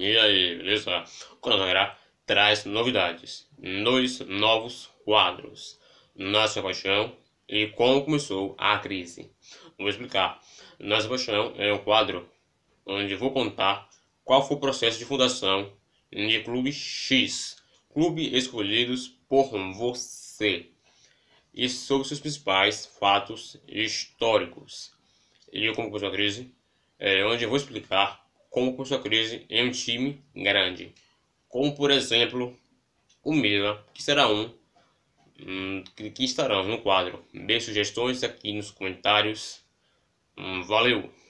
E aí, beleza? Coronavírus traz novidades, dois novos quadros, Nossa Paixão e como começou a crise. Vou explicar. Nossa Paixão é um quadro onde vou contar qual foi o processo de fundação de Clube X, clube escolhidos por você, e sobre seus principais fatos históricos. E como começou a crise, é onde eu vou explicar como sua crise em um time grande, como por exemplo o Milan, que será um hum, que estarão no quadro. Dê sugestões aqui nos comentários. Hum, valeu!